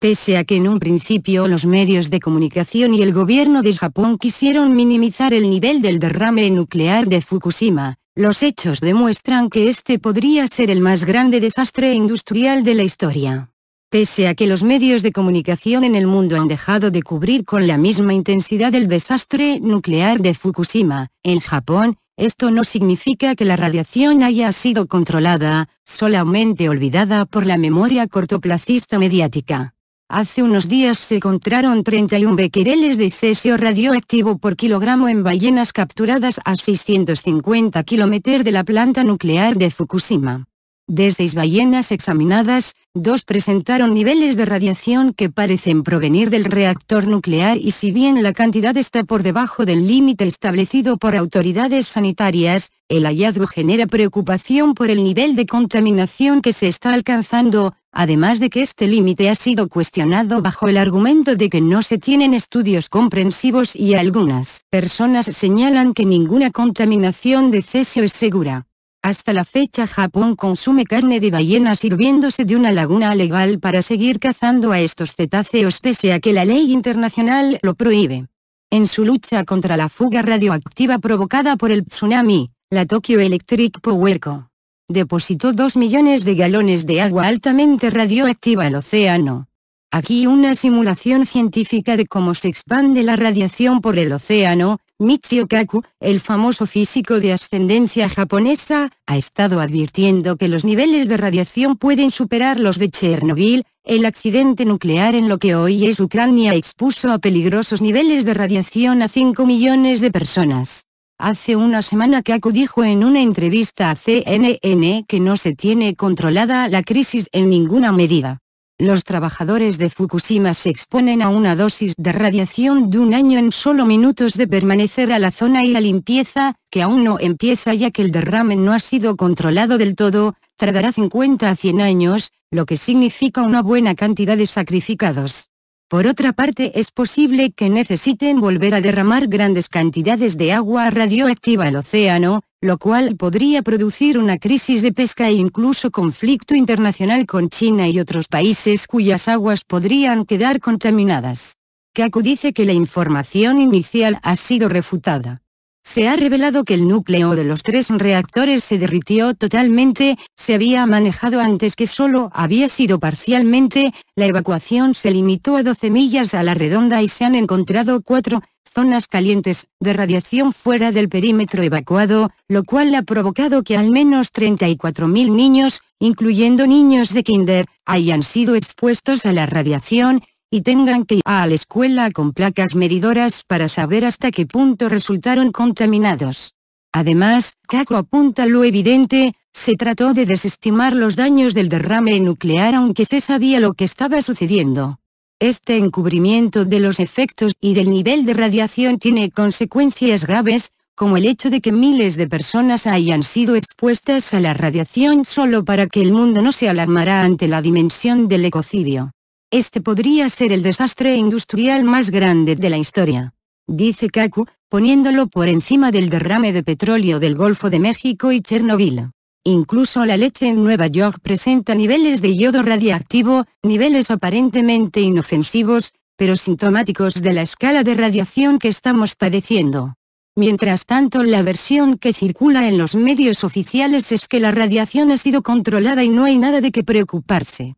Pese a que en un principio los medios de comunicación y el gobierno de Japón quisieron minimizar el nivel del derrame nuclear de Fukushima, los hechos demuestran que este podría ser el más grande desastre industrial de la historia. Pese a que los medios de comunicación en el mundo han dejado de cubrir con la misma intensidad el desastre nuclear de Fukushima, en Japón, esto no significa que la radiación haya sido controlada, solamente olvidada por la memoria cortoplacista mediática. Hace unos días se encontraron 31 becquereles de cesio radioactivo por kilogramo en ballenas capturadas a 650 km de la planta nuclear de Fukushima. De seis ballenas examinadas, dos presentaron niveles de radiación que parecen provenir del reactor nuclear y si bien la cantidad está por debajo del límite establecido por autoridades sanitarias, el hallazgo genera preocupación por el nivel de contaminación que se está alcanzando, además de que este límite ha sido cuestionado bajo el argumento de que no se tienen estudios comprensivos y algunas personas señalan que ninguna contaminación de cesio es segura. Hasta la fecha Japón consume carne de ballena sirviéndose de una laguna legal para seguir cazando a estos cetáceos pese a que la ley internacional lo prohíbe. En su lucha contra la fuga radioactiva provocada por el tsunami, la Tokyo Electric Power Co depositó 2 millones de galones de agua altamente radioactiva al océano. Aquí una simulación científica de cómo se expande la radiación por el océano, Michio Kaku, el famoso físico de ascendencia japonesa, ha estado advirtiendo que los niveles de radiación pueden superar los de Chernobyl, el accidente nuclear en lo que hoy es Ucrania expuso a peligrosos niveles de radiación a 5 millones de personas. Hace una semana Kaku dijo en una entrevista a CNN que no se tiene controlada la crisis en ninguna medida. Los trabajadores de Fukushima se exponen a una dosis de radiación de un año en solo minutos de permanecer a la zona y la limpieza, que aún no empieza ya que el derrame no ha sido controlado del todo, tardará 50 a 100 años, lo que significa una buena cantidad de sacrificados. Por otra parte es posible que necesiten volver a derramar grandes cantidades de agua radioactiva al océano, lo cual podría producir una crisis de pesca e incluso conflicto internacional con China y otros países cuyas aguas podrían quedar contaminadas. Kaku dice que la información inicial ha sido refutada se ha revelado que el núcleo de los tres reactores se derritió totalmente, se había manejado antes que solo había sido parcialmente, la evacuación se limitó a 12 millas a la redonda y se han encontrado cuatro zonas calientes de radiación fuera del perímetro evacuado, lo cual ha provocado que al menos 34.000 niños, incluyendo niños de kinder, hayan sido expuestos a la radiación, y tengan que ir a la escuela con placas medidoras para saber hasta qué punto resultaron contaminados. Además, Caco apunta lo evidente, se trató de desestimar los daños del derrame nuclear aunque se sabía lo que estaba sucediendo. Este encubrimiento de los efectos y del nivel de radiación tiene consecuencias graves, como el hecho de que miles de personas hayan sido expuestas a la radiación solo para que el mundo no se alarmara ante la dimensión del ecocidio. Este podría ser el desastre industrial más grande de la historia. Dice Kaku, poniéndolo por encima del derrame de petróleo del Golfo de México y Chernobyl. Incluso la leche en Nueva York presenta niveles de yodo radiactivo, niveles aparentemente inofensivos, pero sintomáticos de la escala de radiación que estamos padeciendo. Mientras tanto la versión que circula en los medios oficiales es que la radiación ha sido controlada y no hay nada de qué preocuparse.